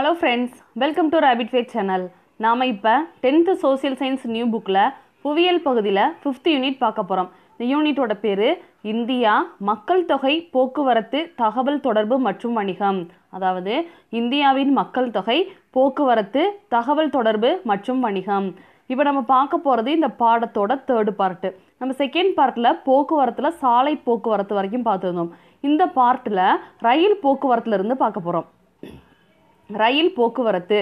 hello friends welcome to rapid fat channel நாம் இப்போ tenth social science new புக்கில் புவியியல் பகுதியில் ஃபிஃப்த் யூனிட் பார்க்க போகிறோம் இந்த யூனிட்டோட பேர் இந்தியா மக்கள் தொகை போக்குவரத்து தகவல் தொடர்பு மற்றும் வணிகம் அதாவது இந்தியாவின் மக்கள் தொகை போக்குவரத்து தகவல் தொடர்பு மற்றும் வணிகம் இப்போ நம்ம பார்க்க போகிறது இந்த பாடத்தோட தேர்டு பார்ட்டு நம்ம செகண்ட் பார்ட்டில் போக்குவரத்தில் சாலை போக்குவரத்து வரைக்கும் பார்த்துருந்தோம் இந்த பார்ட்டில் ரயில் போக்குவரத்துலேருந்து பார்க்க போகிறோம் ரயில் போக்குவரத்து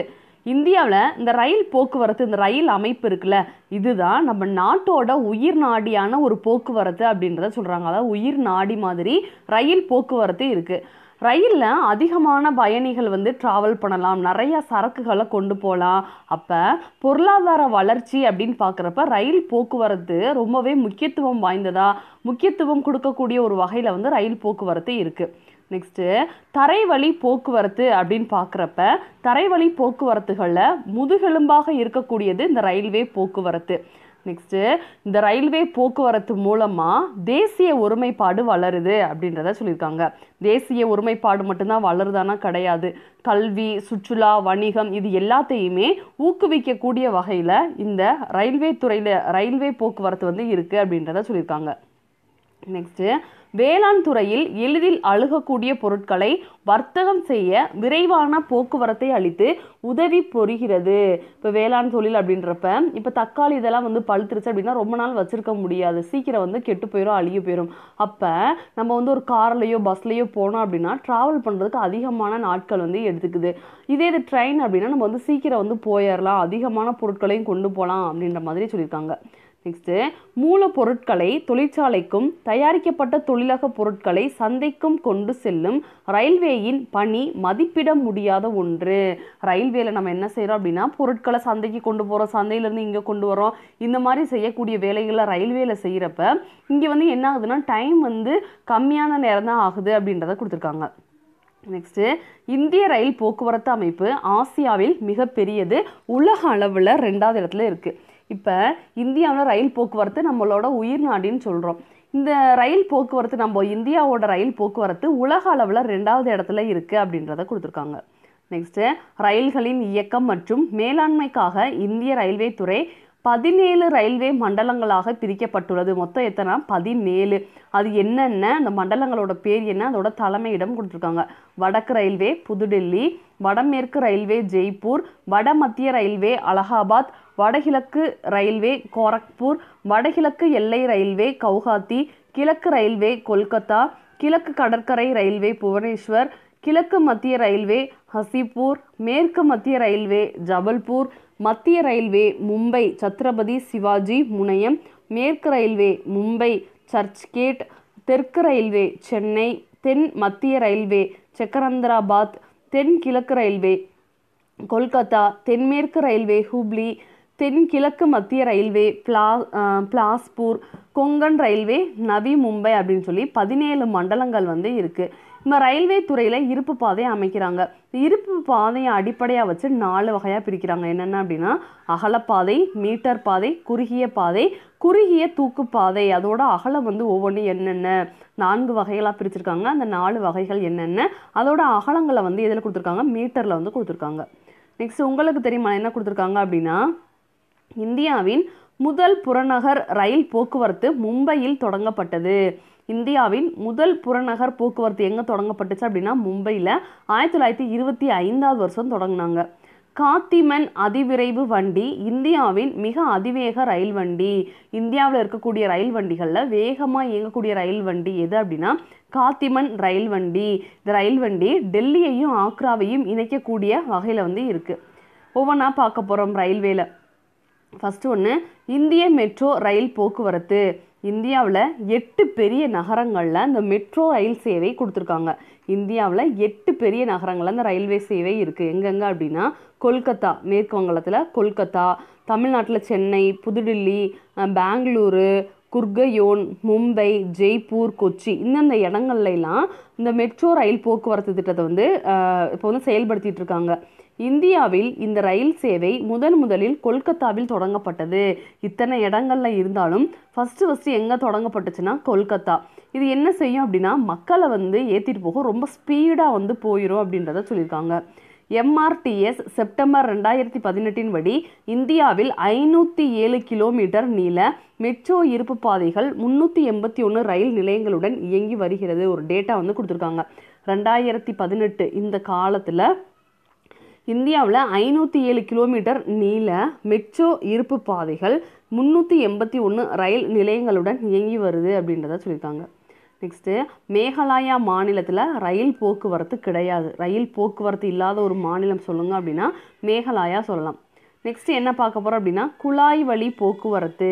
இந்தியாவில் இந்த ரயில் போக்குவரத்து இந்த ரயில் அமைப்பு இருக்குல்ல இதுதான் நம்ம நாட்டோட உயிர் நாடியான ஒரு போக்குவரத்து அப்படின்றத சொல்கிறாங்க அதாவது உயிர் நாடி மாதிரி ரயில் போக்குவரத்து இருக்குது ரயிலில் அதிகமான பயணிகள் வந்து ட்ராவல் பண்ணலாம் நிறைய சரக்குகளை கொண்டு போகலாம் அப்போ பொருளாதார வளர்ச்சி அப்படின்னு பார்க்குறப்ப ரயில் போக்குவரத்து ரொம்பவே முக்கியத்துவம் வாய்ந்ததாக முக்கியத்துவம் கொடுக்கக்கூடிய ஒரு வகையில் வந்து ரயில் போக்குவரத்து இருக்குது நெக்ஸ்ட்டு தரைவழி போக்குவரத்து அப்படின்னு பார்க்குறப்ப தரைவழி போக்குவரத்துகளில் முதுகெலும்பாக இருக்கக்கூடியது இந்த ரயில்வே போக்குவரத்து நெக்ஸ்ட்டு இந்த ரயில்வே போக்குவரத்து மூலமாக தேசிய ஒருமைப்பாடு வளருது அப்படின்றத சொல்லியிருக்காங்க தேசிய ஒருமைப்பாடு மட்டும்தான் வளருதானா கிடையாது கல்வி சுற்றுலா வணிகம் இது எல்லாத்தையுமே ஊக்குவிக்கக்கூடிய வகையில் இந்த ரயில்வே துறையில் ரயில்வே போக்குவரத்து வந்து இருக்குது அப்படின்றத சொல்லியிருக்காங்க நெக்ஸ்ட்டு வேளாண் துறையில் எளிதில் அழுகக்கூடிய பொருட்களை வர்த்தகம் செய்ய விரைவான போக்குவரத்தை அளித்து உதவி பொறுகிறது இப்போ வேளாண் தொழில் அப்படின்றப்ப இப்போ தக்காளி இதெல்லாம் வந்து பழுத்துருச்சு அப்படின்னா ரொம்ப நாள் வச்சுருக்க முடியாது சீக்கிரம் வந்து கெட்டு போயிடும் அழுகி போயிடும் அப்போ நம்ம வந்து ஒரு கார்லேயோ பஸ்லேயோ போனோம் அப்படின்னா ட்ராவல் பண்ணுறதுக்கு அதிகமான நாட்கள் வந்து எடுத்துக்குது இதே இது ட்ரெயின் அப்படின்னா நம்ம வந்து சீக்கிரம் வந்து போயிடலாம் அதிகமான பொருட்களையும் கொண்டு போகலாம் அப்படின்ற மாதிரி சொல்லியிருக்காங்க நெக்ஸ்ட்டு மூலப்பொருட்களை தொழிற்சாலைக்கும் தயாரிக்கப்பட்ட தொழிலக பொருட்களை சந்தைக்கும் கொண்டு செல்லும் ரயில்வேயின் பணி மதிப்பிட முடியாத ஒன்று ரயில்வேல நம்ம என்ன செய்கிறோம் அப்படின்னா பொருட்களை சந்தைக்கு கொண்டு போகிறோம் சந்தையிலேருந்து இங்கே கொண்டு வரோம் இந்த மாதிரி செய்யக்கூடிய வேலைகளை ரயில்வேல செய்கிறப்ப இங்கே வந்து என்ன ஆகுதுன்னா டைம் வந்து கம்மியான நேரம் தான் ஆகுது அப்படின்றத கொடுத்துருக்காங்க நெக்ஸ்ட்டு இந்திய ரயில் போக்குவரத்து அமைப்பு ஆசியாவில் மிகப்பெரியது உலக அளவில் ரெண்டாவது இடத்துல இருக்குது இப்போ இந்தியாவில் ரயில் போக்குவரத்து நம்மளோட உயிர் நாடின்னு சொல்கிறோம் இந்த ரயில் போக்குவரத்து நம்ம இந்தியாவோட ரயில் போக்குவரத்து உலக அளவில் ரெண்டாவது இடத்துல இருக்குது அப்படின்றத கொடுத்துருக்காங்க நெக்ஸ்ட்டு ரயில்களின் இயக்கம் மற்றும் மேலாண்மைக்காக இந்திய ரயில்வே துறை பதினேழு ரயில்வே மண்டலங்களாக பிரிக்கப்பட்டுள்ளது மொத்தம் எத்தனை பதினேழு அது என்னென்ன அந்த மண்டலங்களோட பேர் என்ன அதோட தலைமையிடம் கொடுத்துருக்காங்க வடக்கு ரயில்வே புதுடெல்லி வடமேற்கு ரயில்வே ஜெய்ப்பூர் வட மத்திய ரயில்வே அலகாபாத் வடகிழக்கு ரயில்வே கோரக்பூர் வடகிழக்கு எல்லை ரயில்வே கவுகாத்தி கிழக்கு ரயில்வே கொல்கத்தா கிழக்கு கடற்கரை ரயில்வே புவனேஸ்வர் கிழக்கு மத்திய ரயில்வே ஹசிப்பூர் மேற்கு மத்திய ரயில்வே ஜபல்பூர் மத்திய ரயில்வே மும்பை சத்ரபதி சிவாஜி முனையம் மேற்கு ரயில்வே மும்பை சர்ச் கேட் தெற்கு ரயில்வே சென்னை தென் மத்திய ரயில்வே செக்கரந்தராபாத் தென் கிழக்கு ரயில்வே கொல்கத்தா தென்மேற்கு ரயில்வே ஹூப்ளி தென்கிழக்கு மத்திய ரயில்வே பிளா பிளாஸ்பூர் கொங்கன் ரயில்வே நவி மும்பை அப்படின்னு சொல்லி பதினேழு மண்டலங்கள் வந்து இருக்குது நம்ம ரயில்வே துறையில் இருப்பு பாதையை அமைக்கிறாங்க இருப்பு பாதையை அடிப்படையாக வச்சு நாலு வகையாக பிரிக்கிறாங்க என்னென்ன அப்படின்னா அகலப்பாதை மீட்டர் பாதை குறுகிய பாதை குறுகிய தூக்குப்பாதை அதோட அகலம் வந்து ஒவ்வொன்றும் என்னென்ன நான்கு வகைகளாக பிரிச்சிருக்காங்க அந்த நாலு வகைகள் என்னென்ன அதோட அகலங்களை வந்து எதில் கொடுத்துருக்காங்க மீட்டரில் வந்து கொடுத்துருக்காங்க நெக்ஸ்ட் உங்களுக்கு தெரியுமா என்ன கொடுத்துருக்காங்க அப்படின்னா இந்தியாவின் முதல் புறநகர் ரயில் போக்குவரத்து மும்பையில் தொடங்கப்பட்டது இந்தியாவின் முதல் புறநகர் போக்குவரத்து எங்கே தொடங்கப்பட்டுச்சு அப்படின்னா மும்பையில் ஆயிரத்தி தொள்ளாயிரத்தி இருபத்தி ஐந்தாவது வருஷம் தொடங்கினாங்க காத்திமன் அதிவிரைவு வண்டி இந்தியாவின் மிக அதிவேக ரயில் வண்டி இந்தியாவில் இருக்கக்கூடிய ரயில் வண்டிகளில் வேகமாக இயங்கக்கூடிய ரயில் வண்டி எது அப்படின்னா காத்திமன் ரயில் வண்டி இந்த ரயில் வண்டி டெல்லியையும் ஆக்ராவையும் இணைக்கக்கூடிய வகையில் வந்து இருக்குது ஒவ்வொன்றா பார்க்க போகிறோம் ரயில்வேல ஃபஸ்ட்டு ஒன்று இந்திய மெட்ரோ ரயில் போக்குவரத்து இந்தியாவில் எட்டு பெரிய நகரங்களில் இந்த மெட்ரோ ரயில் சேவை கொடுத்துருக்காங்க இந்தியாவில் எட்டு பெரிய நகரங்களில் இந்த ரயில்வே சேவை இருக்குது எங்கெங்கே அப்படின்னா கொல்கத்தா மேற்கு வங்கத்தில் கொல்கத்தா தமிழ்நாட்டில் சென்னை புதுடில்லி பெங்களூரு குர்கயோன் மும்பை ஜெய்ப்பூர் கொச்சி இந்தந்த இடங்கள்லாம் இந்த மெட்ரோ ரயில் போக்குவரத்து திட்டத்தை வந்து இப்போ வந்து செயல்படுத்திகிட்டு இருக்காங்க இந்தியாவில் இந்த ரயில் சேவை முதன் முதலில் கொல்கத்தாவில் தொடங்கப்பட்டது இத்தனை இடங்கள்ல இருந்தாலும் ஃபஸ்ட்டு ஃபஸ்ட்டு எங்கே தொடங்கப்பட்டுச்சுன்னா கொல்கத்தா இது என்ன செய்யும் அப்படின்னா மக்களை வந்து ஏற்றிட்டு போக ரொம்ப ஸ்பீடாக வந்து போயிடும் அப்படின்றத சொல்லியிருக்காங்க எம்ஆர்டிஎஸ் செப்டம்பர் ரெண்டாயிரத்தி பதினெட்டின் படி இந்தியாவில் ஐநூற்றி ஏழு கிலோமீட்டர் நீள மெட்ரோ இருப்பு பாதைகள் முந்நூற்றி எண்பத்தி ஒன்று ரயில் நிலையங்களுடன் இயங்கி வருகிறது ஒரு டேட்டா வந்து கொடுத்துருக்காங்க ரெண்டாயிரத்தி பதினெட்டு இந்த காலத்தில் இந்தியாவில் ஐநூற்றி ஏழு கிலோமீட்டர் நீள மெட்ரோ இருப்பு பாதைகள் முந்நூற்றி எண்பத்தி ஒன்று ரயில் நிலையங்களுடன் இயங்கி வருது அப்படின்றத சொல்லியிருக்காங்க நெக்ஸ்ட்டு மேகாலயா மாநிலத்தில் ரயில் போக்குவரத்து கிடையாது ரயில் போக்குவரத்து இல்லாத ஒரு மாநிலம் சொல்லுங்கள் அப்படின்னா மேகாலயா சொல்லலாம் நெக்ஸ்ட்டு என்ன பார்க்க போகிறோம் அப்படின்னா குழாய் வழி போக்குவரத்து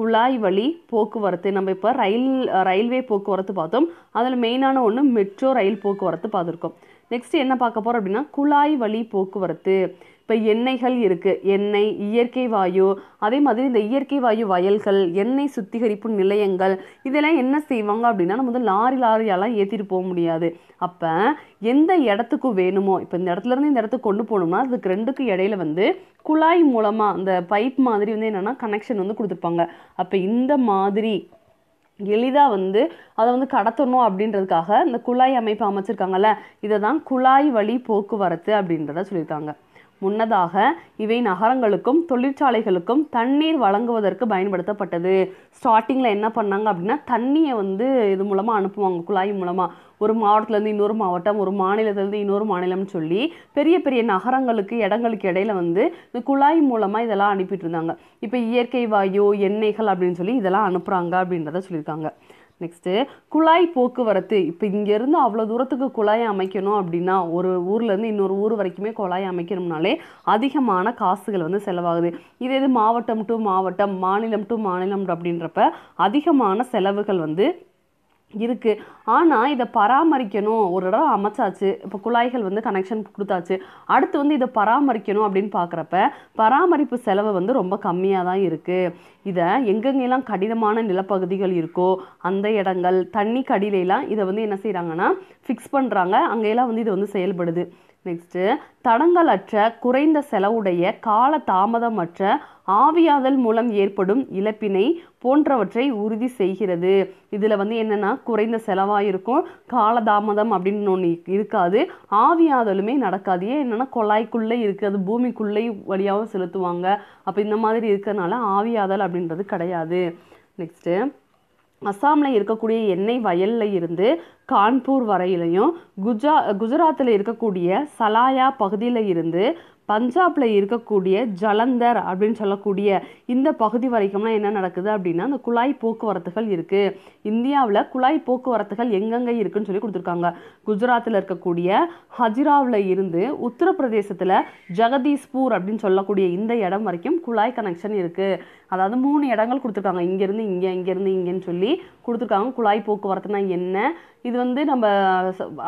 குழாய் வழி போக்குவரத்து நம்ம இப்போ ரயில் ரயில்வே போக்குவரத்து பார்த்தோம் அதில் மெயினான ஒன்று மெட்ரோ ரயில் போக்குவரத்து பார்த்துருக்கோம் நெக்ஸ்ட் என்ன பார்க்க போகிறோம் அப்படின்னா குழாய் வழி போக்குவரத்து இப்போ எண்ணெய்கள் இருக்குது எண்ணெய் இயற்கை வாயு அதே மாதிரி இந்த இயற்கை வாயு வயல்கள் எண்ணெய் சுத்திகரிப்பு நிலையங்கள் இதெல்லாம் என்ன செய்வாங்க அப்படின்னா நம்ம வந்து லாரி லாரியெல்லாம் ஏற்றிட்டு போக முடியாது அப்போ எந்த இடத்துக்கு வேணுமோ இப்போ இந்த இடத்துலேருந்து இந்த இடத்துக்கு கொண்டு போகணும்னா அதுக்கு ரெண்டுக்கு இடையில வந்து குழாய் மூலமாக அந்த பைப் மாதிரி வந்து என்னென்னா கனெக்ஷன் வந்து கொடுத்துருப்பாங்க அப்போ இந்த மாதிரி எளிதாக வந்து அதை வந்து கடத்தணும் அப்படின்றதுக்காக இந்த குழாய் அமைப்பு அமைச்சிருக்காங்கல்ல இதை தான் குழாய் வழி போக்குவரத்து அப்படின்றத சொல்லியிருக்காங்க முன்னதாக இவை நகரங்களுக்கும் தொழிற்சாலைகளுக்கும் தண்ணீர் வழங்குவதற்கு பயன்படுத்தப்பட்டது ஸ்டார்டிங்கில் என்ன பண்ணாங்க அப்படின்னா தண்ணியை வந்து இது மூலமாக அனுப்புவாங்க குழாய் மூலமாக ஒரு மாவட்டத்துலேருந்து இன்னொரு மாவட்டம் ஒரு மாநிலத்திலேருந்து இன்னொரு மாநிலம்னு சொல்லி பெரிய பெரிய நகரங்களுக்கு இடங்களுக்கு இடையில வந்து இந்த குழாய் மூலமாக இதெல்லாம் அனுப்பிட்டு இருந்தாங்க இப்போ இயற்கை வாயு எண்ணெய்கள் அப்படின்னு சொல்லி இதெல்லாம் அனுப்புகிறாங்க அப்படின்றத சொல்லியிருக்காங்க நெக்ஸ்ட்டு குழாய் போக்குவரத்து இப்போ இங்கேருந்து அவ்வளோ தூரத்துக்கு குழாய் அமைக்கணும் அப்படின்னா ஒரு ஊர்லேருந்து இன்னொரு ஊர் வரைக்குமே குழாய் அமைக்கணும்னாலே அதிகமான காசுகள் வந்து செலவாகுது இதே இது மாவட்டம் டு மாவட்டம் மாநிலம் டு மாநிலம் அப்படின்றப்ப அதிகமான செலவுகள் வந்து இருக்குது ஆனால் இதை பராமரிக்கணும் ஒரு இடம் அமைச்சாச்சு இப்போ குழாய்கள் வந்து கனெக்ஷன் கொடுத்தாச்சு அடுத்து வந்து இதை பராமரிக்கணும் அப்படின்னு பார்க்குறப்ப பராமரிப்பு செலவு வந்து ரொம்ப கம்மியாக தான் இருக்குது இதை எங்கெங்கெல்லாம் கடினமான நிலப்பகுதிகள் இருக்கோ அந்த இடங்கள் தண்ணி கடிலையெல்லாம் இதை வந்து என்ன செய்கிறாங்கன்னா ஃபிக்ஸ் பண்ணுறாங்க அங்கெல்லாம் வந்து இது வந்து செயல்படுது நெக்ஸ்ட்டு தடங்கலற்ற குறைந்த செலவுடைய கால தாமதமற்ற ஆவியாதல் மூலம் ஏற்படும் இழப்பினை போன்றவற்றை உறுதி செய்கிறது இதில் வந்து என்னென்னா குறைந்த செலவாக இருக்கும் காலதாமதம் அப்படின்னு ஒன்று இருக்காது ஆவியாதலுமே நடக்காது ஏன் என்னென்னா குழாய்க்குள்ளே இருக்காது பூமிக்குள்ளே வழியாகவும் செலுத்துவாங்க அப்போ இந்த மாதிரி இருக்கிறனால ஆவியாதல் அப்படின்றது கிடையாது நெக்ஸ்ட்டு அசாமில் இருக்கக்கூடிய எண்ணெய் வயலில் இருந்து கான்பூர் வரையிலையும் குஜா குஜராத்தில் இருக்கக்கூடிய சலாயா பகுதியில் இருந்து பஞ்சாப்பில் இருக்கக்கூடிய ஜலந்தர் அப்படின்னு சொல்லக்கூடிய இந்த பகுதி வரைக்கும்லாம் என்ன நடக்குது அப்படின்னா அந்த குழாய் போக்குவரத்துகள் இருக்குது இந்தியாவில் குழாய் போக்குவரத்துகள் எங்கெங்கே இருக்குன்னு சொல்லி கொடுத்துருக்காங்க குஜராத்தில் இருக்கக்கூடிய ஹஜிராவில் இருந்து உத்தரப்பிரதேசத்தில் ஜெகதீஸ்பூர் அப்படின்னு சொல்லக்கூடிய இந்த இடம் வரைக்கும் குழாய் கனெக்ஷன் இருக்குது அதாவது மூணு இடங்கள் கொடுத்துருக்காங்க இங்கேருந்து இங்கே இங்கேருந்து இங்கேன்னு சொல்லி கொடுத்துருக்காங்க குழாய் போக்குவரத்துனா என்ன இது வந்து நம்ம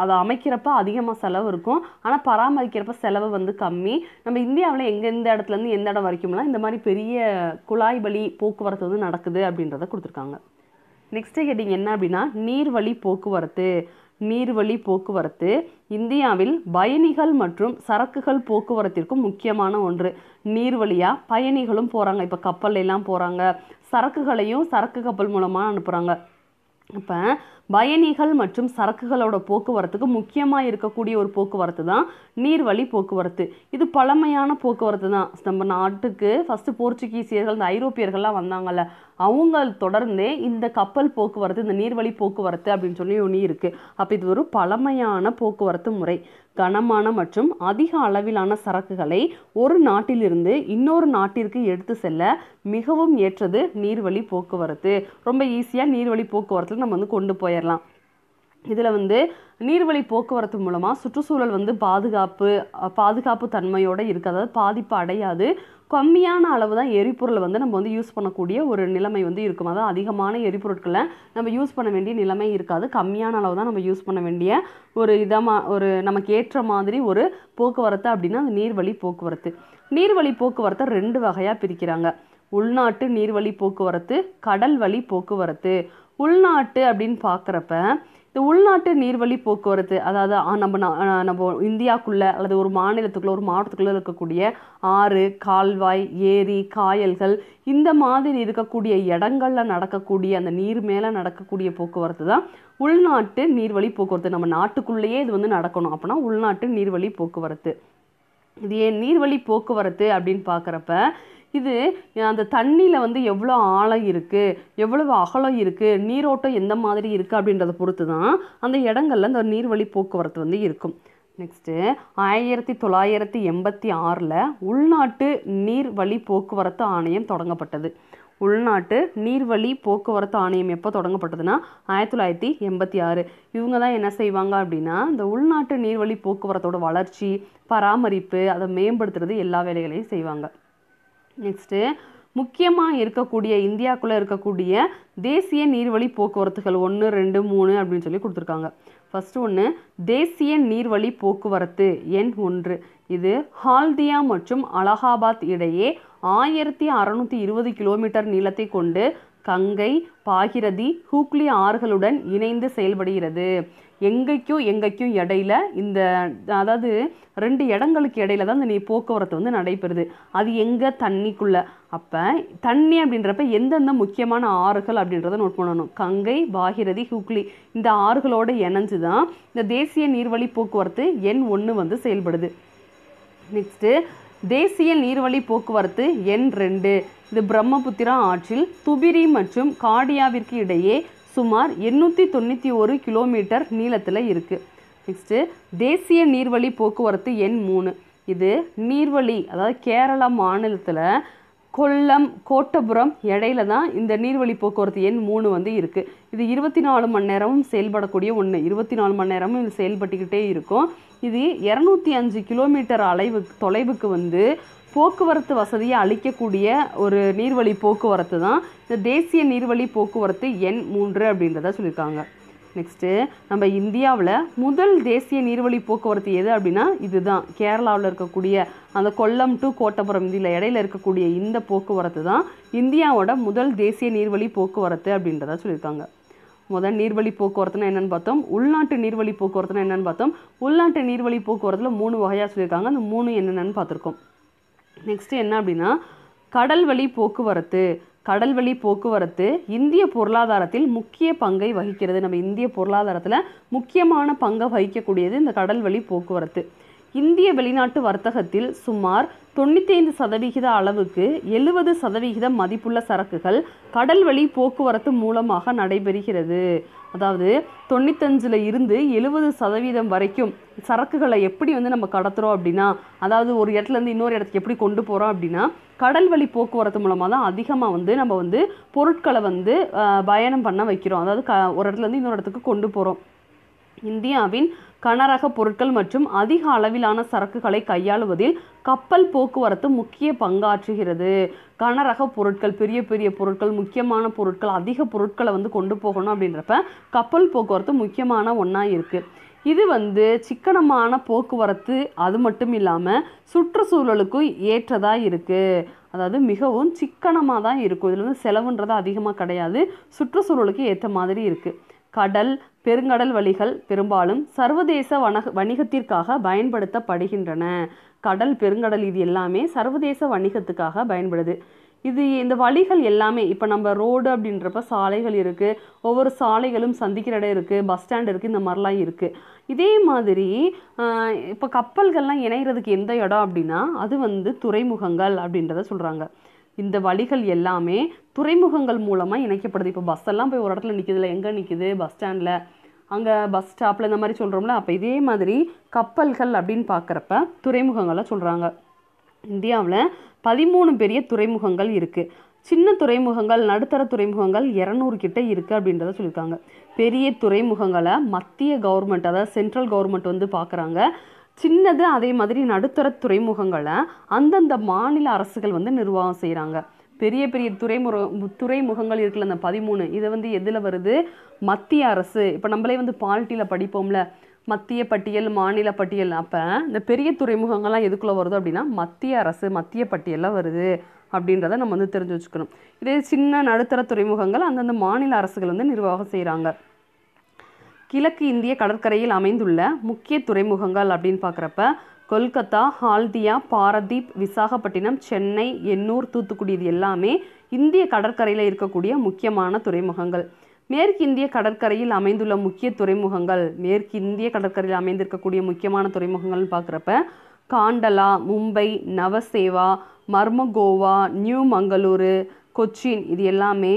அதை அமைக்கிறப்ப அதிகமாக செலவு இருக்கும் ஆனால் பராமரிக்கிறப்ப செலவு வந்து கம்மி நம்ம இந்தியாவில் எங்கே எந்த இடத்துலேருந்து எந்த இடம் வரைக்கும்லாம் இந்த மாதிரி பெரிய குழாய் வழி போக்குவரத்து வந்து நடக்குது அப்படின்றத கொடுத்துருக்காங்க நெக்ஸ்ட்டு ஹெட்டிங் என்ன அப்படின்னா நீர்வழி போக்குவரத்து நீர்வழி போக்குவரத்து இந்தியாவில் பயணிகள் மற்றும் சரக்குகள் போக்குவரத்திற்கும் முக்கியமான ஒன்று நீர்வழியாக பயணிகளும் போகிறாங்க இப்போ எல்லாம் போகிறாங்க சரக்குகளையும் சரக்கு கப்பல் மூலமாக அனுப்புகிறாங்க இப்போ பயணிகள் மற்றும் சரக்குகளோட போக்குவரத்துக்கு முக்கியமாக இருக்கக்கூடிய ஒரு போக்குவரத்து தான் நீர்வழி போக்குவரத்து இது பழமையான போக்குவரத்து தான் நம்ம நாட்டுக்கு ஃபஸ்ட்டு போர்ச்சுகீசியர்கள் இந்த ஐரோப்பியர்கள்லாம் வந்தாங்கல்ல அவங்க தொடர்ந்தே இந்த கப்பல் போக்குவரத்து இந்த நீர்வழி போக்குவரத்து அப்படின்னு சொல்லி ஒன்று இருக்குது அப்போ இது ஒரு பழமையான போக்குவரத்து முறை கனமான மற்றும் அதிக அளவிலான சரக்குகளை ஒரு நாட்டிலிருந்து இன்னொரு நாட்டிற்கு எடுத்து செல்ல மிகவும் ஏற்றது நீர்வழி போக்குவரத்து ரொம்ப ஈஸியாக நீர்வழி போக்குவரத்தில் நம்ம வந்து கொண்டு போயிடலாம் இதில் வந்து நீர்வழி போக்குவரத்து மூலமாக சுற்றுச்சூழல் வந்து பாதுகாப்பு பாதுகாப்பு தன்மையோடு இருக்குது அதாவது பாதிப்பு அடையாது கம்மியான அளவு தான் எரிபொருள் வந்து நம்ம வந்து யூஸ் பண்ணக்கூடிய ஒரு நிலைமை வந்து இருக்கும் அதாவது அதிகமான எரிபொருட்களை நம்ம யூஸ் பண்ண வேண்டிய நிலைமை இருக்காது கம்மியான அளவு தான் நம்ம யூஸ் பண்ண வேண்டிய ஒரு இதமாக ஒரு நமக்கு ஏற்ற மாதிரி ஒரு போக்குவரத்து அப்படின்னா அது நீர்வழி போக்குவரத்து நீர்வழி போக்குவரத்தை ரெண்டு வகையாக பிரிக்கிறாங்க உள்நாட்டு நீர்வழி போக்குவரத்து கடல் வழி போக்குவரத்து உள்நாட்டு அப்படின்னு பார்க்குறப்ப இந்த உள்நாட்டு நீர்வழி போக்குவரத்து அதாவது நம்ம நம்ம இந்தியாக்குள்ளே அல்லது ஒரு மாநிலத்துக்குள்ளே ஒரு மாவட்டத்துக்குள்ளே இருக்கக்கூடிய ஆறு கால்வாய் ஏரி காயல்கள் இந்த மாதிரி இருக்கக்கூடிய இடங்களில் நடக்கக்கூடிய அந்த நீர் மேலே நடக்கக்கூடிய போக்குவரத்து தான் உள்நாட்டு நீர்வழி போக்குவரத்து நம்ம நாட்டுக்குள்ளேயே இது வந்து நடக்கணும் அப்படின்னா உள்நாட்டு நீர்வழி போக்குவரத்து இது ஏன் நீர்வழி போக்குவரத்து அப்படின்னு பார்க்குறப்ப இது அந்த தண்ணியில் வந்து எவ்வளோ ஆழம் இருக்குது எவ்வளவு அகலம் இருக்குது நீரோட்டம் எந்த மாதிரி இருக்குது அப்படின்றத பொறுத்து தான் அந்த இடங்கள்ல அந்த நீர்வழி போக்குவரத்து வந்து இருக்கும் நெக்ஸ்ட்டு ஆயிரத்தி தொள்ளாயிரத்தி எண்பத்தி ஆறில் உள்நாட்டு நீர்வழி போக்குவரத்து ஆணையம் தொடங்கப்பட்டது உள்நாட்டு நீர்வழி போக்குவரத்து ஆணையம் எப்போ தொடங்கப்பட்டதுன்னா ஆயிரத்தி தொள்ளாயிரத்தி எண்பத்தி ஆறு இவங்க தான் என்ன செய்வாங்க அப்படின்னா இந்த உள்நாட்டு நீர்வழி போக்குவரத்தோட வளர்ச்சி பராமரிப்பு அதை மேம்படுத்துறது எல்லா வேலைகளையும் செய்வாங்க நெக்ஸ்ட்டு முக்கியமாக இருக்கக்கூடிய இந்தியாவுக்குள்ளே இருக்கக்கூடிய தேசிய நீர்வழி போக்குவரத்துகள் ஒன்று ரெண்டு மூணு அப்படின்னு சொல்லி கொடுத்துருக்காங்க ஃபஸ்ட்டு ஒன்று தேசிய நீர்வழி போக்குவரத்து எண் ஒன்று இது ஹால்தியா மற்றும் அலகாபாத் இடையே ஆயிரத்தி அறநூற்றி இருபது கிலோமீட்டர் நீளத்தை கொண்டு கங்கை பாகிரதி ஹூக்லி ஆறுகளுடன் இணைந்து செயல்படுகிறது எங்கேக்கும் எங்கேக்கும் இடையில இந்த அதாவது ரெண்டு இடங்களுக்கு இடையில தான் இந்த நீ போக்குவரத்து வந்து நடைபெறுது அது எங்கே தண்ணிக்குள்ளே அப்போ தண்ணி அப்படின்றப்ப எந்தெந்த முக்கியமான ஆறுகள் அப்படின்றத நோட் பண்ணணும் கங்கை பாகிரதி ஹூக்லி இந்த ஆறுகளோடு இணைஞ்சு தான் இந்த தேசிய நீர்வழி போக்குவரத்து எண் ஒன்று வந்து செயல்படுது நெக்ஸ்ட்டு தேசிய நீர்வழி போக்குவரத்து எண் ரெண்டு இது பிரம்மபுத்திரா ஆற்றில் துபிரி மற்றும் காடியாவிற்கு இடையே சுமார் எண்ணூற்றி தொண்ணூற்றி ஒரு கிலோமீட்டர் நீளத்தில் இருக்குது நெக்ஸ்ட்டு தேசிய நீர்வழி போக்குவரத்து எண் மூணு இது நீர்வழி அதாவது கேரளா மாநிலத்தில் கொல்லம் கோட்டபுரம் இடையில தான் இந்த நீர்வழி போக்குவரத்து எண் மூணு வந்து இருக்குது இது இருபத்தி நாலு மணி நேரமும் செயல்படக்கூடிய ஒன்று இருபத்தி நாலு மணி நேரமும் இது செயல்பட்டுக்கிட்டே இருக்கும் இது இரநூத்தி அஞ்சு கிலோமீட்டர் அளவு தொலைவுக்கு வந்து போக்குவரத்து வசதியை அளிக்கக்கூடிய ஒரு நீர்வழி போக்குவரத்து தான் இந்த தேசிய நீர்வழி போக்குவரத்து எண் மூன்று அப்படின்றத சொல்லியிருக்காங்க நெக்ஸ்ட்டு நம்ம இந்தியாவில் முதல் தேசிய நீர்வழி போக்குவரத்து எது அப்படின்னா இதுதான் கேரளாவில் இருக்கக்கூடிய அந்த கொல்லம் டு கோட்டபுரம் இதில் இடையில இருக்கக்கூடிய இந்த போக்குவரத்து தான் இந்தியாவோட முதல் தேசிய நீர்வழி போக்குவரத்து அப்படின்றத சொல்லியிருக்காங்க முதல் நீர்வழி போக்குவரத்துனா என்னென்னு பார்த்தோம் உள்நாட்டு நீர்வழி போக்குவரத்துனா என்னென்னு பார்த்தோம் உள்நாட்டு நீர்வழி போக்குவரத்தில் மூணு வகையாக சொல்லியிருக்காங்க அந்த மூணு என்னென்னு பார்த்துருக்கோம் நெக்ஸ்ட்டு என்ன அப்படின்னா கடல் வழி போக்குவரத்து கடல் வழி போக்குவரத்து இந்திய பொருளாதாரத்தில் முக்கிய பங்கை வகிக்கிறது நம்ம இந்திய பொருளாதாரத்தில் முக்கியமான பங்கை வகிக்கக்கூடியது இந்த கடல் வழி போக்குவரத்து இந்திய வெளிநாட்டு வர்த்தகத்தில் சுமார் ஐந்து சதவிகித அளவுக்கு எழுபது சதவிகிதம் மதிப்புள்ள சரக்குகள் கடல்வழி போக்குவரத்து மூலமாக நடைபெறுகிறது அதாவது தொண்ணூத்தஞ்சில் இருந்து எழுபது சதவீதம் வரைக்கும் சரக்குகளை எப்படி வந்து நம்ம கடத்துகிறோம் அப்படின்னா அதாவது ஒரு இடத்துலேருந்து இன்னொரு இடத்துக்கு எப்படி கொண்டு போகிறோம் அப்படின்னா கடல் வழி போக்குவரத்து மூலமாக தான் அதிகமாக வந்து நம்ம வந்து பொருட்களை வந்து பயணம் பண்ண வைக்கிறோம் அதாவது க ஒரு இடத்துலேருந்து இன்னொரு இடத்துக்கு கொண்டு போகிறோம் இந்தியாவின் கனரக பொருட்கள் மற்றும் அதிக அளவிலான சரக்குகளை கையாளுவதில் கப்பல் போக்குவரத்து முக்கிய பங்காற்றுகிறது கனரக பொருட்கள் பெரிய பெரிய பொருட்கள் முக்கியமான பொருட்கள் அதிக பொருட்களை வந்து கொண்டு போகணும் அப்படின்றப்ப கப்பல் போக்குவரத்து முக்கியமான ஒன்றா இருக்குது இது வந்து சிக்கனமான போக்குவரத்து அது மட்டும் இல்லாமல் சுற்றுச்சூழலுக்கும் ஏற்றதாக இருக்குது அதாவது மிகவும் சிக்கனமாக தான் இருக்கும் இதில் வந்து செலவுன்றது அதிகமாக கிடையாது சுற்றுச்சூழலுக்கு ஏற்ற மாதிரி இருக்குது கடல் பெருங்கடல் வழிகள் பெரும்பாலும் சர்வதேச வணக வணிகத்திற்காக பயன்படுத்தப்படுகின்றன கடல் பெருங்கடல் இது எல்லாமே சர்வதேச வணிகத்துக்காக பயன்படுது இது இந்த வழிகள் எல்லாமே இப்போ நம்ம ரோடு அப்படின்றப்ப சாலைகள் இருக்குது ஒவ்வொரு சாலைகளும் சந்திக்கிற இடம் இருக்குது பஸ் ஸ்டாண்ட் இருக்குது இந்த மாதிரிலாம் இருக்குது இதே மாதிரி இப்போ கப்பல்கள்லாம் இணைகிறதுக்கு எந்த இடம் அப்படின்னா அது வந்து துறைமுகங்கள் அப்படின்றத சொல்கிறாங்க இந்த வழிகள் எல்லாமே துறைமுகங்கள் மூலமாக இணைக்கப்படுது இப்போ பஸ் எல்லாம் போய் ஒரு இடத்துல நிற்கிதுல எங்கே நிற்கிது பஸ் ஸ்டாண்டில் அங்கே பஸ் ஸ்டாப்பில் இந்த மாதிரி சொல்கிறோம்ல அப்போ இதே மாதிரி கப்பல்கள் அப்படின்னு பார்க்குறப்ப துறைமுகங்களை சொல்கிறாங்க இந்தியாவில் பதிமூணு பெரிய துறைமுகங்கள் இருக்குது சின்ன துறைமுகங்கள் நடுத்தர துறைமுகங்கள் இரநூறு கிட்ட இருக்குது அப்படின்றத சொல்லியிருக்காங்க பெரிய துறைமுகங்களை மத்திய கவர்மெண்ட் அதாவது சென்ட்ரல் கவர்மெண்ட் வந்து பார்க்குறாங்க சின்னது அதே மாதிரி நடுத்தர துறைமுகங்களை அந்தந்த மாநில அரசுகள் வந்து நிர்வாகம் செய்கிறாங்க பெரிய பெரிய துறைமுக துறைமுகங்கள் இருக்குல்ல அந்த பதிமூணு இதை வந்து எதில் வருது மத்திய அரசு இப்போ நம்மளே வந்து பால்ட்டியில் படிப்போம்ல மத்திய பட்டியல் மாநில பட்டியல் அப்போ இந்த பெரிய துறைமுகங்கள்லாம் எதுக்குள்ளே வருது அப்படின்னா மத்திய அரசு மத்திய பட்டியலில் வருது அப்படின்றத நம்ம வந்து தெரிஞ்சு வச்சுக்கணும் இதே சின்ன நடுத்தர துறைமுகங்கள் அந்தந்த மாநில அரசுகள் வந்து நிர்வாகம் செய்கிறாங்க கிழக்கு இந்திய கடற்கரையில் அமைந்துள்ள முக்கிய துறைமுகங்கள் அப்படின்னு பார்க்குறப்ப கொல்கத்தா ஹால்தியா பாரதீப் விசாகப்பட்டினம் சென்னை எண்ணூர் தூத்துக்குடி இது எல்லாமே இந்திய கடற்கரையில் இருக்கக்கூடிய முக்கியமான துறைமுகங்கள் மேற்கிந்திய கடற்கரையில் அமைந்துள்ள முக்கிய துறைமுகங்கள் மேற்கிந்திய கடற்கரையில் அமைந்திருக்கக்கூடிய முக்கியமான துறைமுகங்கள்னு பார்க்குறப்ப காண்டலா மும்பை நவசேவா மர்மகோவா நியூ மங்களூரு கொச்சின் இது எல்லாமே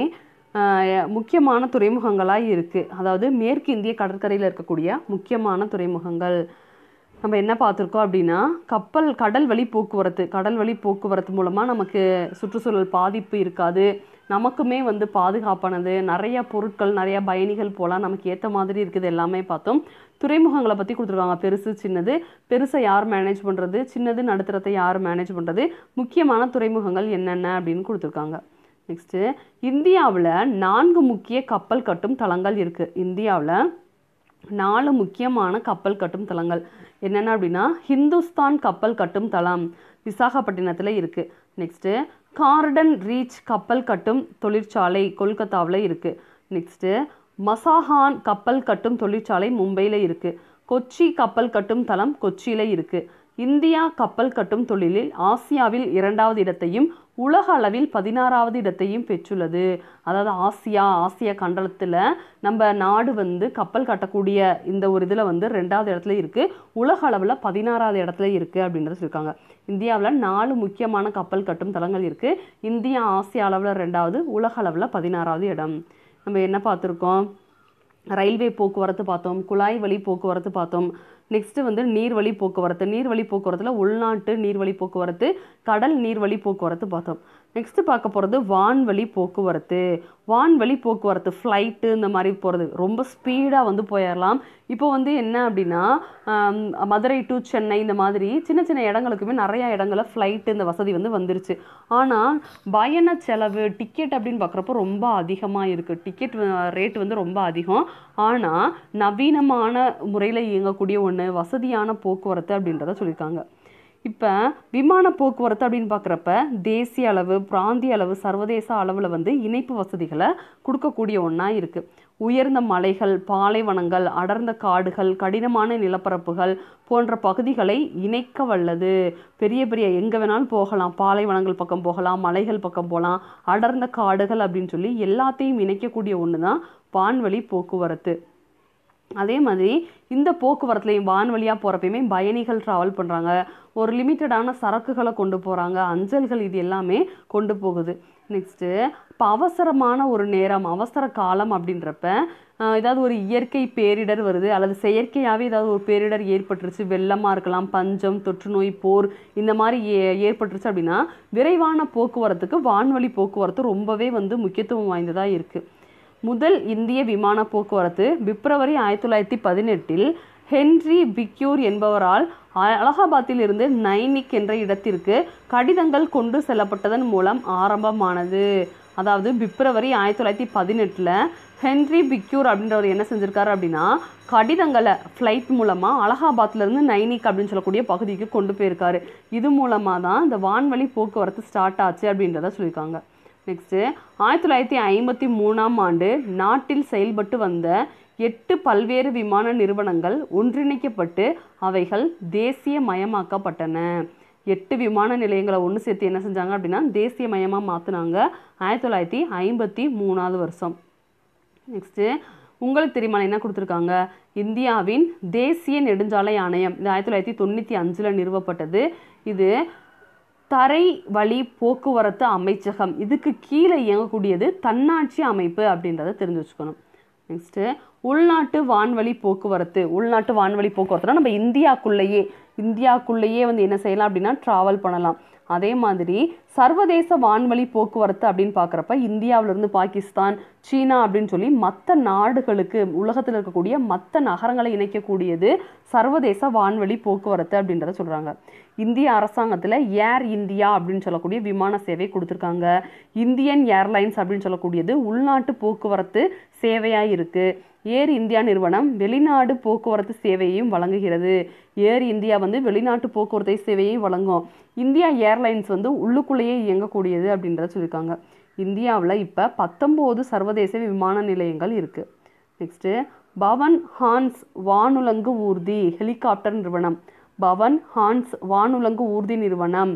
முக்கியமான துறைமுகங்களாக இருக்குது அதாவது மேற்கிந்திய கடற்கரையில் இருக்கக்கூடிய முக்கியமான துறைமுகங்கள் நம்ம என்ன பார்த்துருக்கோம் அப்படின்னா கப்பல் கடல் வழி போக்குவரத்து கடல் வழி போக்குவரத்து மூலமாக நமக்கு சுற்றுச்சூழல் பாதிப்பு இருக்காது நமக்குமே வந்து பாதுகாப்பானது நிறையா பொருட்கள் நிறையா பயணிகள் போகலாம் நமக்கு ஏற்ற மாதிரி இருக்குது எல்லாமே பார்த்தோம் துறைமுகங்களை பற்றி கொடுத்துருக்காங்க பெருசு சின்னது பெருசை யார் மேனேஜ் பண்ணுறது சின்னது நடுத்தரத்தை யார் மேனேஜ் பண்ணுறது முக்கியமான துறைமுகங்கள் என்னென்ன அப்படின்னு கொடுத்துருக்காங்க நெக்ஸ்ட்டு இந்தியாவில் நான்கு முக்கிய கப்பல் கட்டும் தளங்கள் இருக்குது இந்தியாவில் நாலு முக்கியமான கப்பல் கட்டும் தளங்கள் என்னென்ன அப்படின்னா ஹிந்துஸ்தான் கப்பல் கட்டும் தளம் விசாகப்பட்டினத்தில் இருக்குது நெக்ஸ்ட்டு கார்டன் ரீச் கப்பல் கட்டும் தொழிற்சாலை கொல்கத்தாவில் இருக்குது நெக்ஸ்ட்டு மசாஹான் கப்பல் கட்டும் தொழிற்சாலை மும்பையில் இருக்குது கொச்சி கப்பல் கட்டும் தளம் கொச்சியில் இருக்குது இந்தியா கப்பல் கட்டும் தொழிலில் ஆசியாவில் இரண்டாவது இடத்தையும் உலக அளவில் பதினாறாவது இடத்தையும் பெற்றுள்ளது அதாவது ஆசியா ஆசிய கண்டலத்தில் நம்ம நாடு வந்து கப்பல் கட்டக்கூடிய இந்த ஒரு இதில் வந்து ரெண்டாவது இடத்துல இருக்குது உலக அளவில் பதினாறாவது இடத்துல இருக்குது அப்படின்றத சொல்லியிருக்காங்க இந்தியாவில் நாலு முக்கியமான கப்பல் கட்டும் தளங்கள் இருக்குது இந்தியா ஆசியா அளவில் ரெண்டாவது உலக அளவில் பதினாறாவது இடம் நம்ம என்ன பார்த்துருக்கோம் ரயில்வே போக்குவரத்து பார்த்தோம் குழாய் வழி போக்குவரத்து பார்த்தோம் நெக்ஸ்ட்டு வந்து நீர்வழி போக்குவரத்து நீர்வழி போக்குவரத்தில் உள்நாட்டு நீர்வழி போக்குவரத்து கடல் நீர்வழி போக்குவரத்து பார்த்தோம் நெக்ஸ்ட்டு பார்க்க போகிறது வான்வழி போக்குவரத்து வான்வழி போக்குவரத்து ஃப்ளைட்டு இந்த மாதிரி போகிறது ரொம்ப ஸ்பீடாக வந்து போயிடலாம் இப்போ வந்து என்ன அப்படின்னா மதுரை டு சென்னை இந்த மாதிரி சின்ன சின்ன இடங்களுக்குமே நிறையா இடங்களில் ஃப்ளைட்டு இந்த வசதி வந்து வந்துருச்சு ஆனால் பயண செலவு டிக்கெட் அப்படின்னு பார்க்குறப்ப ரொம்ப அதிகமாக இருக்குது டிக்கெட் ரேட் வந்து ரொம்ப அதிகம் ஆனால் நவீனமான முறையில் இயங்கக்கூடிய ஒன்று வசதியான போக்குவரத்து அப்படின்றத சொல்லியிருக்காங்க இப்போ விமான போக்குவரத்து அப்படின்னு பார்க்குறப்ப தேசிய அளவு பிராந்திய அளவு சர்வதேச அளவில் வந்து இணைப்பு வசதிகளை கொடுக்கக்கூடிய ஒன்றா இருக்குது உயர்ந்த மலைகள் பாலைவனங்கள் அடர்ந்த காடுகள் கடினமான நிலப்பரப்புகள் போன்ற பகுதிகளை இணைக்க வல்லது பெரிய பெரிய எங்கே வேணாலும் போகலாம் பாலைவனங்கள் பக்கம் போகலாம் மலைகள் பக்கம் போகலாம் அடர்ந்த காடுகள் அப்படின்னு சொல்லி எல்லாத்தையும் இணைக்கக்கூடிய ஒன்று தான் வான்வழி போக்குவரத்து அதே மாதிரி இந்த போக்குவரத்துலையும் வான்வழியாக போகிறப்பயுமே பயணிகள் ட்ராவல் பண்ணுறாங்க ஒரு லிமிட்டடான சரக்குகளை கொண்டு போகிறாங்க அஞ்சல்கள் இது எல்லாமே கொண்டு போகுது நெக்ஸ்ட்டு இப்போ அவசரமான ஒரு நேரம் அவசர காலம் அப்படின்றப்ப ஏதாவது ஒரு இயற்கை பேரிடர் வருது அல்லது செயற்கையாகவே ஏதாவது ஒரு பேரிடர் ஏற்பட்டுருச்சு வெள்ளமாக இருக்கலாம் பஞ்சம் தொற்றுநோய் போர் இந்த மாதிரி ஏ ஏற்பட்டுருச்சு அப்படின்னா விரைவான போக்குவரத்துக்கு வான்வழி போக்குவரத்து ரொம்பவே வந்து முக்கியத்துவம் வாய்ந்ததாக இருக்குது முதல் இந்திய விமான போக்குவரத்து பிப்ரவரி ஆயிரத்தி தொள்ளாயிரத்தி பதினெட்டில் ஹென்றி பிக்யூர் என்பவரால் அலகாபாத்தில் இருந்து நைனிக் என்ற இடத்திற்கு கடிதங்கள் கொண்டு செல்லப்பட்டதன் மூலம் ஆரம்பமானது அதாவது பிப்ரவரி ஆயிரத்தி தொள்ளாயிரத்தி பதினெட்டில் ஹென்ரி பிக்யூர் அப்படின்றவர் என்ன செஞ்சுருக்காரு அப்படின்னா கடிதங்களை ஃப்ளைட் மூலமாக அலகாபாத்லேருந்து நைனிக் அப்படின்னு சொல்லக்கூடிய பகுதிக்கு கொண்டு போயிருக்காரு இது மூலமாக தான் இந்த வான்வழி போக்குவரத்து ஸ்டார்ட் ஆச்சு அப்படின்றத சொல்லியிருக்காங்க நெக்ஸ்ட்டு ஆயிரத்தி தொள்ளாயிரத்தி ஐம்பத்தி மூணாம் ஆண்டு நாட்டில் செயல்பட்டு வந்த எட்டு பல்வேறு விமான நிறுவனங்கள் ஒன்றிணைக்கப்பட்டு அவைகள் தேசிய மயமாக்கப்பட்டன எட்டு விமான நிலையங்களை ஒன்று சேர்த்து என்ன செஞ்சாங்க அப்படின்னா தேசிய மயமாக மாற்றினாங்க ஆயிரத்தி தொள்ளாயிரத்தி ஐம்பத்தி மூணாவது வருஷம் நெக்ஸ்ட்டு உங்களுக்கு தெரியுமா என்ன கொடுத்துருக்காங்க இந்தியாவின் தேசிய நெடுஞ்சாலை ஆணையம் இது ஆயிரத்தி தொள்ளாயிரத்தி தொண்ணூற்றி அஞ்சில் நிறுவப்பட்டது இது தரை வழி போக்குவரத்து அமைச்சகம் இதுக்கு கீழே இயங்கக்கூடியது தன்னாட்சி அமைப்பு அப்படின்றத தெரிஞ்சு வச்சுக்கணும் நெக்ஸ்ட்டு உள்நாட்டு வான்வழி போக்குவரத்து உள்நாட்டு வான்வழி போக்குவரத்துனா நம்ம இந்தியாக்குள்ளேயே இந்தியாக்குள்ளேயே வந்து என்ன செய்யலாம் அப்படின்னா ட்ராவல் பண்ணலாம் அதே மாதிரி சர்வதேச வான்வழி போக்குவரத்து அப்படின்னு பார்க்குறப்ப இந்தியாவிலிருந்து பாகிஸ்தான் சீனா அப்படின்னு சொல்லி மற்ற நாடுகளுக்கு உலகத்தில் இருக்கக்கூடிய மற்ற நகரங்களை இணைக்கக்கூடியது சர்வதேச வான்வழி போக்குவரத்து அப்படின்றத சொல்கிறாங்க இந்திய அரசாங்கத்தில் ஏர் இந்தியா அப்படின்னு சொல்லக்கூடிய விமான சேவை கொடுத்துருக்காங்க இந்தியன் ஏர்லைன்ஸ் அப்படின்னு சொல்லக்கூடியது உள்நாட்டு போக்குவரத்து சேவையாக இருக்குது ஏர் இந்தியா நிறுவனம் வெளிநாடு போக்குவரத்து சேவையையும் வழங்குகிறது ஏர் இந்தியா வந்து வெளிநாட்டு போக்குவரத்து சேவையை வழங்கும் இந்தியா ஏர்லைன்ஸ் வந்து உள்ளுக்குள்ளேயே இயங்கக்கூடியது அப்படின்றத சொல்லியிருக்காங்க இந்தியாவில் இப்போ பத்தொம்போது சர்வதேச விமான நிலையங்கள் இருக்குது நெக்ஸ்ட்டு பவன் ஹான்ஸ் வானுலங்கு ஊர்தி ஹெலிகாப்டர் நிறுவனம் பவன் ஹான்ஸ் வானுலங்கு ஊர்தி நிறுவனம்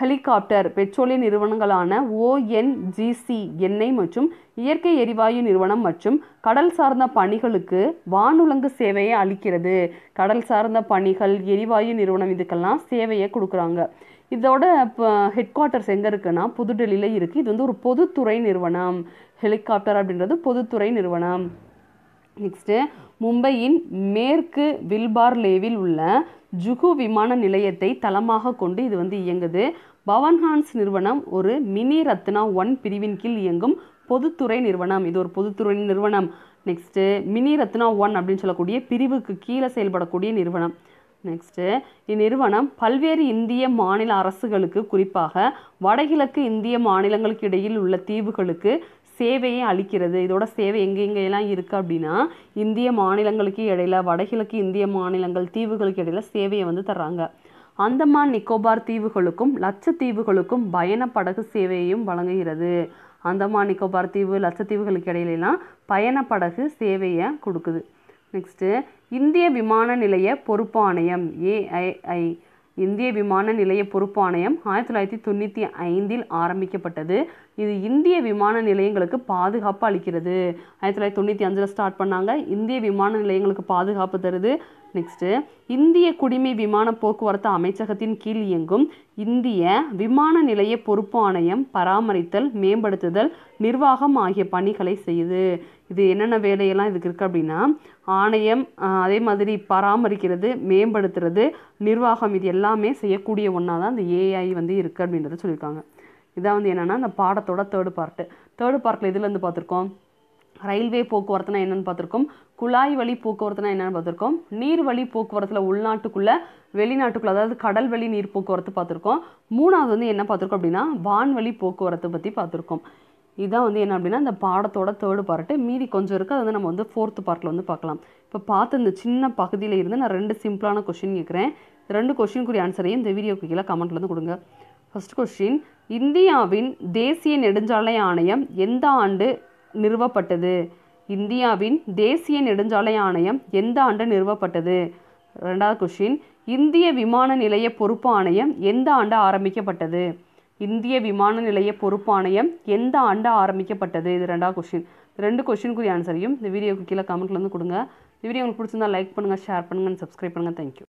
ஹெலிகாப்டர் பெட்ரோலிய நிறுவனங்களான ஓஎன்ஜிசி எண்ணெய் மற்றும் இயற்கை எரிவாயு நிறுவனம் மற்றும் கடல் சார்ந்த பணிகளுக்கு வானுலங்கு சேவையை அளிக்கிறது கடல் சார்ந்த பணிகள் எரிவாயு நிறுவனம் இதுக்கெல்லாம் சேவையை கொடுக்குறாங்க இதோட இப்போ ஹெட் குவார்ட்டர்ஸ் எங்கே இருக்குன்னா புதுடெல்லியில் இருக்குது இது வந்து ஒரு பொதுத்துறை நிறுவனம் ஹெலிகாப்டர் அப்படின்றது பொதுத்துறை நிறுவனம் நெக்ஸ்ட்டு மும்பையின் மேற்கு வில்பார் லேவில் உள்ள ஜுகு விமான நிலையத்தை தளமாக கொண்டு இது வந்து இயங்குது பவன்ஹான்ஸ் நிறுவனம் ஒரு மினி ரத்னா ஒன் பிரிவின் கீழ் இயங்கும் பொதுத்துறை நிறுவனம் இது ஒரு பொதுத்துறை நிறுவனம் நெக்ஸ்ட்டு மினி ரத்னா ஒன் அப்படின்னு சொல்லக்கூடிய பிரிவுக்கு கீழே செயல்படக்கூடிய நிறுவனம் நெக்ஸ்ட்டு இந்நிறுவனம் பல்வேறு இந்திய மாநில அரசுகளுக்கு குறிப்பாக வடகிழக்கு இந்திய மாநிலங்களுக்கு இடையில் உள்ள தீவுகளுக்கு சேவையை அளிக்கிறது இதோட சேவை எங்கெங்கெல்லாம் இருக்குது அப்படின்னா இந்திய மாநிலங்களுக்கு இடையில் வடகிழக்கு இந்திய மாநிலங்கள் தீவுகளுக்கு இடையில் சேவையை வந்து தர்றாங்க அந்தமான் நிக்கோபார் தீவுகளுக்கும் லட்சத்தீவுகளுக்கும் பயண படகு சேவையையும் வழங்குகிறது அந்தமான் நிக்கோபார் தீவு லட்சத்தீவுகளுக்கு இடையிலெல்லாம் பயண படகு சேவையை கொடுக்குது நெக்ஸ்ட்டு இந்திய விமான நிலைய பொறுப்பாணையம் ஏஐஐ இந்திய விமான நிலைய பொறுப்பாணையம் ஆயிரத்தி தொள்ளாயிரத்தி தொண்ணூற்றி ஐந்தில் ஆரம்பிக்கப்பட்டது இது இந்திய விமான நிலையங்களுக்கு பாதுகாப்பு அளிக்கிறது ஆயிரத்தி தொள்ளாயிரத்தி தொண்ணூற்றி அஞ்சில் ஸ்டார்ட் பண்ணாங்க இந்திய விமான நிலையங்களுக்கு பாதுகாப்பு தருது நெக்ஸ்ட்டு இந்திய குடிமை விமான போக்குவரத்து அமைச்சகத்தின் கீழ் இயங்கும் இந்திய விமான நிலைய பொறுப்பு ஆணையம் பராமரித்தல் மேம்படுத்துதல் நிர்வாகம் ஆகிய பணிகளை செய்யுது இது என்னென்ன வேலையெல்லாம் இதுக்கு இருக்குது அப்படின்னா ஆணையம் அதே மாதிரி பராமரிக்கிறது மேம்படுத்துறது நிர்வாகம் இது எல்லாமே செய்யக்கூடிய ஒன்றா தான் இந்த ஏஐ வந்து இருக்குது அப்படின்றத சொல்லியிருக்காங்க இதான் வந்து என்னென்னா அந்த பாடத்தோட தேர்டு பார்ட்டு தேர்டு பார்ட்டில் இதுலேருந்து பார்த்துருக்கோம் ரயில்வே போக்குவரத்துனா என்னென்னு பார்த்துருக்கோம் குழாய் வழி போக்குவரத்துனா என்னென்னு பார்த்துருக்கோம் நீர் வழி போக்குவரத்தில் உள்நாட்டுக்குள்ளே வெளிநாட்டுக்குள்ளே அதாவது கடல் வழி நீர் போக்குவரத்து பார்த்துருக்கோம் மூணாவது வந்து என்ன பார்த்துருக்கோம் அப்படின்னா வான்வழி போக்குவரத்து பற்றி பார்த்துருக்கோம் இதான் வந்து என்ன அப்படின்னா இந்த பாடத்தோட தேர்டு பார்ட்டு மீதி கொஞ்சம் இருக்குது அதை வந்து நம்ம வந்து ஃபோர்த்து பார்ட்டில் வந்து பார்க்கலாம் இப்போ பார்த்து இந்த சின்ன பகுதியில் இருந்து நான் ரெண்டு சிம்பிளான கொஷின் கேட்குறேன் ரெண்டு கொஷின் கூடிய ஆன்சரையும் இந்த வீடியோக்கு கீழே கமெண்ட்லேருந்து கொடுங்க ஃபஸ்ட் கொஷின் இந்தியாவின் தேசிய நெடுஞ்சாலை ஆணையம் எந்த ஆண்டு நிறுவப்பட்டது இந்தியாவின் தேசிய நெடுஞ்சாலை ஆணையம் எந்த ஆண்டு நிறுவப்பட்டது ரெண்டாவது கொஷின் இந்திய விமான நிலைய பொறுப்பு ஆணையம் எந்த ஆண்டு ஆரம்பிக்கப்பட்டது இந்திய விமான நிலைய பொறுப்பு ஆணையம் எந்த ஆண்டு ஆரம்பிக்கப்பட்டது இது ரெண்டாவது கொஷின் ரெண்டு கொஷினுக்குரிய ஆன்சரையும் இந்த வீடியோக்கு கீழே கமெண்ட்லேருந்து கொடுங்க இந்த வீடியோ உங்களுக்கு பிடிச்சிருந்தா லைக் பண்ணுங்கள் ஷேர் பண்ணுங்கள் சப்ஸ்கிரைப் பண்ணுங்கள் தேங்க்யூ